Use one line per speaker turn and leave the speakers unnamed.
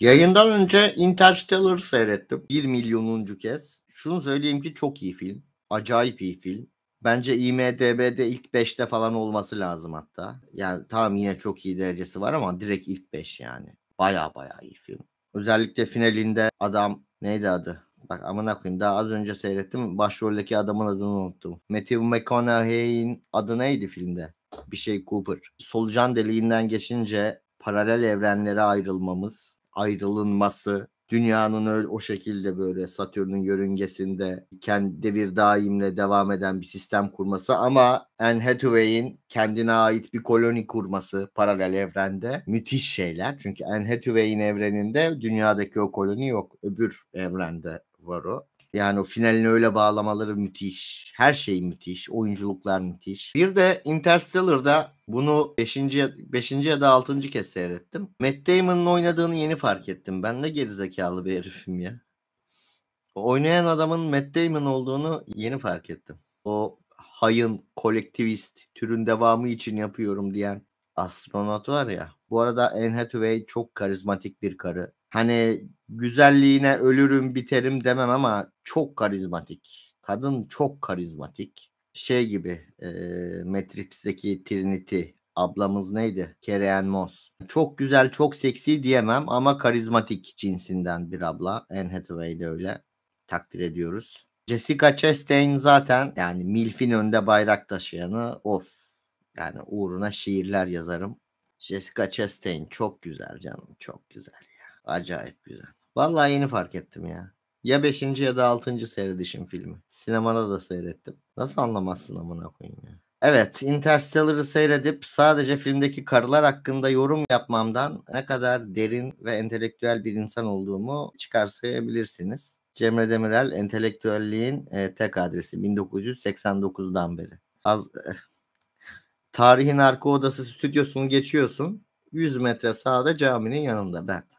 Yayından önce Interstellar seyrettim. Bir milyonuncu kez. Şunu söyleyeyim ki çok iyi film. Acayip iyi film. Bence IMDB'de ilk 5'te falan olması lazım hatta. Yani tamam yine çok iyi derecesi var ama direkt ilk 5 yani. Baya baya iyi film. Özellikle finalinde adam neydi adı? Bak amına koyayım daha az önce seyrettim. Başroldeki adamın adını unuttum. Matthew McConaughey'in adı neydi filmde? Bir şey Cooper. Solucan deliğinden geçince paralel evrenlere ayrılmamız ayrılınması, dünyanın öyle o şekilde böyle Satürn'ün yörüngesinde kendi devir daimle devam eden bir sistem kurması ama Anne Hathaway'in kendine ait bir koloni kurması paralel evrende müthiş şeyler. Çünkü Anne Hathaway'in evreninde dünyadaki o koloni yok. Öbür evrende var o. Yani o finalini öyle bağlamaları müthiş. Her şey müthiş. Oyunculuklar müthiş. Bir de Interstellar'da bunu 5. 5. ya da 6. kez seyrettim. Matt Damon'ın oynadığını yeni fark ettim. Ben de gerizekalı bir herifim ya. Oynayan adamın Matt Damon olduğunu yeni fark ettim. O hayın kolektivist türün devamı için yapıyorum diyen astronot var ya. Bu arada Anne Hathaway çok karizmatik bir karı hani güzelliğine ölürüm biterim demem ama çok karizmatik. Kadın çok karizmatik. Şey gibi e, Matrix'teki Trinity ablamız neydi? Kereen Moss. Çok güzel, çok seksi diyemem ama karizmatik cinsinden bir abla. Anne Hathaway de öyle. Takdir ediyoruz. Jessica Chastain zaten yani Milf'in önde bayrak taşıyanı of. Yani uğruna şiirler yazarım. Jessica Chastain çok güzel canım çok güzel. Acayip güzel. Vallahi yeni fark ettim ya. Ya 5. ya da 6. seyredişim filmi. Sinemada da seyrettim. Nasıl anlamazsın amına koyayım ya. Evet Interstellar'ı seyredip sadece filmdeki karılar hakkında yorum yapmamdan ne kadar derin ve entelektüel bir insan olduğumu çıkarsayabilirsiniz. Cemre Demirel entelektüelliğin e, tek adresi 1989'dan beri. Az, e, tarihin arka odası stüdyosunu geçiyorsun. 100 metre sağda caminin yanında ben.